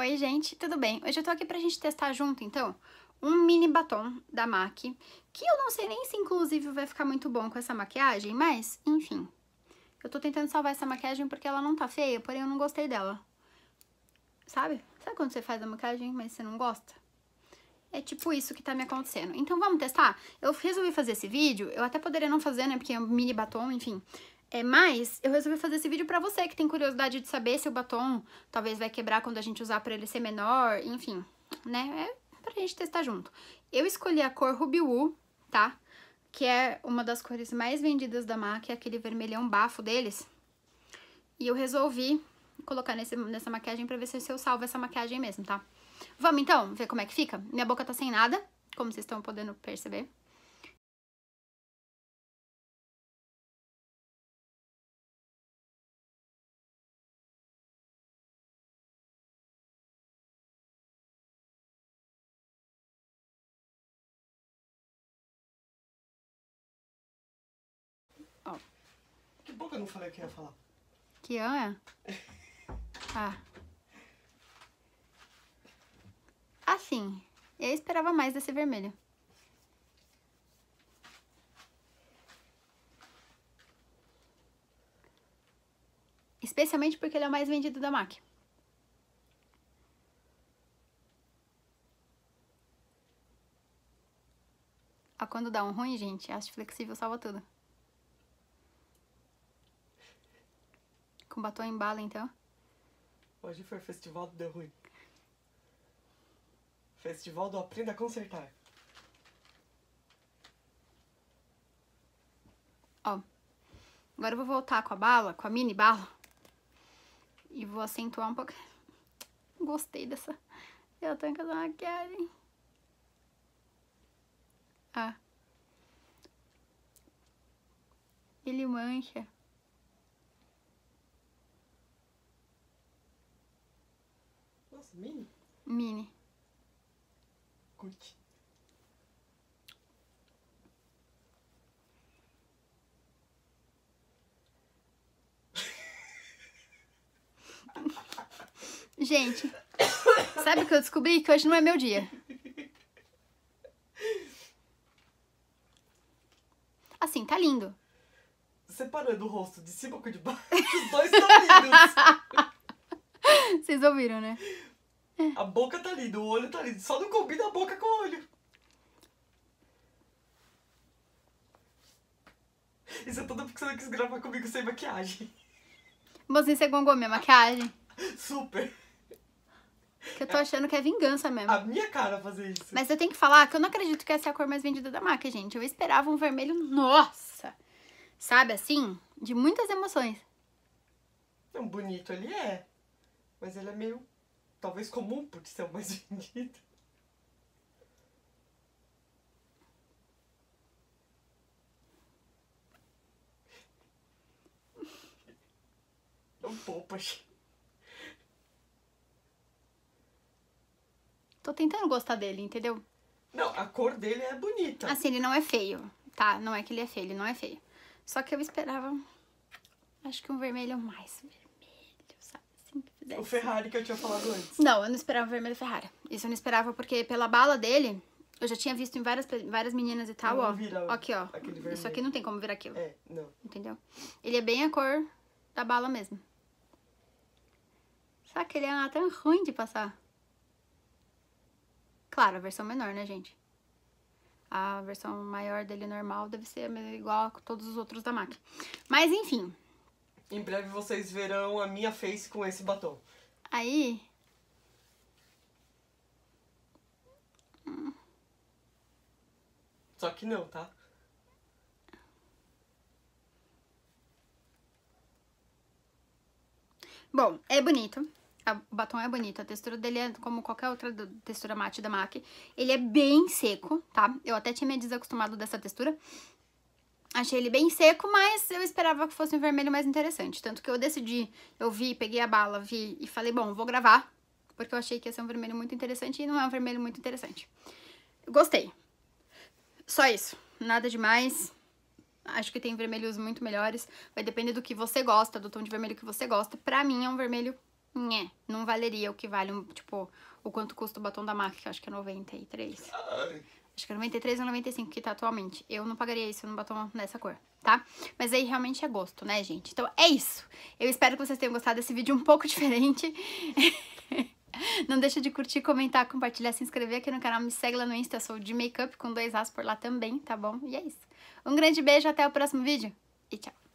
Oi, gente, tudo bem? Hoje eu tô aqui pra gente testar junto, então, um mini batom da MAC, que eu não sei nem se, inclusive, vai ficar muito bom com essa maquiagem, mas, enfim. Eu tô tentando salvar essa maquiagem porque ela não tá feia, porém eu não gostei dela. Sabe? Sabe quando você faz a maquiagem, mas você não gosta? É tipo isso que tá me acontecendo. Então, vamos testar? Eu resolvi fazer esse vídeo, eu até poderia não fazer, né, porque é um mini batom, enfim... É, mas eu resolvi fazer esse vídeo para você que tem curiosidade de saber se o batom talvez vai quebrar quando a gente usar para ele ser menor, enfim, né? É pra gente testar junto. Eu escolhi a cor Ruby Woo, tá? Que é uma das cores mais vendidas da MAC, é aquele vermelhão bafo deles. E eu resolvi colocar nesse, nessa maquiagem pra ver se eu salvo essa maquiagem mesmo, tá? Vamos então ver como é que fica? Minha boca tá sem nada, como vocês estão podendo perceber. que eu não falei o que ia falar. Que é? ah. Assim, eu esperava mais desse vermelho. Especialmente porque ele é o mais vendido da MAC. Ah, quando dá um ruim, gente, acho flexível salva tudo. com batom em bala, então? Hoje foi o festival do Deu Ruim. Festival do Aprenda a Consertar. Ó. Agora eu vou voltar com a bala, com a mini bala. E vou acentuar um pouco. Gostei dessa. Eu tenho que dar uma Karen. Ah. Ele mancha. Mini. Curte. Gente, sabe o que eu descobri? Que hoje não é meu dia. Assim, tá lindo. Separando o rosto de cima com de baixo, os dois estão lindos. Vocês ouviram, né? A boca tá linda, o olho tá lindo. Só não combina a boca com o olho. Isso é tudo porque você não quis gravar comigo sem maquiagem. Mozinho, você gongou minha maquiagem? Super. Que eu tô achando que é vingança mesmo. A minha cara fazer isso. Mas eu tenho que falar que eu não acredito que essa é a cor mais vendida da marca, gente. Eu esperava um vermelho, nossa! Sabe assim? De muitas emoções. Tão bonito ele é. Mas ele é meio talvez comum por ser o mais vendido. Não poupas. Tô tentando gostar dele, entendeu? Não, a cor dele é bonita. Assim, ele não é feio, tá? Não é que ele é feio, ele não é feio. Só que eu esperava, acho que um vermelho é mais vermelho desse. O Ferrari que eu tinha falado antes. Não, eu não esperava o vermelho Ferrari. Isso eu não esperava porque pela bala dele, eu já tinha visto em várias, várias meninas e tal, não ó. Vira, aqui, ó. Isso aqui não tem como virar aquilo. É, não. Entendeu? Ele é bem a cor da bala mesmo. Só que ele é até ruim de passar. Claro, a versão menor, né, gente? A versão maior dele normal deve ser igual a todos os outros da MAC. Mas, enfim, em breve vocês verão a minha face com esse batom. Aí. Só que não, tá? Bom, é bonito. O batom é bonito. A textura dele é como qualquer outra textura mate da MAC. Ele é bem seco, tá? Eu até tinha me desacostumado dessa textura. Achei ele bem seco, mas eu esperava que fosse um vermelho mais interessante. Tanto que eu decidi, eu vi, peguei a bala, vi e falei, bom, vou gravar. Porque eu achei que ia ser um vermelho muito interessante e não é um vermelho muito interessante. Gostei. Só isso. Nada demais. Acho que tem vermelhos muito melhores. Vai depender do que você gosta, do tom de vermelho que você gosta. Pra mim é um vermelho... Nhé, não valeria o que vale, um, tipo, o quanto custa o batom da MAC, que acho que é 93. Ai acho que é 93 ou 95 que tá atualmente. Eu não pagaria isso num batom nessa cor, tá? Mas aí realmente é gosto, né, gente? Então é isso. Eu espero que vocês tenham gostado desse vídeo um pouco diferente. Não deixa de curtir, comentar, compartilhar, se inscrever aqui no canal, me segue lá no Insta, eu sou de Makeup com dois As por lá também, tá bom? E é isso. Um grande beijo, até o próximo vídeo e tchau!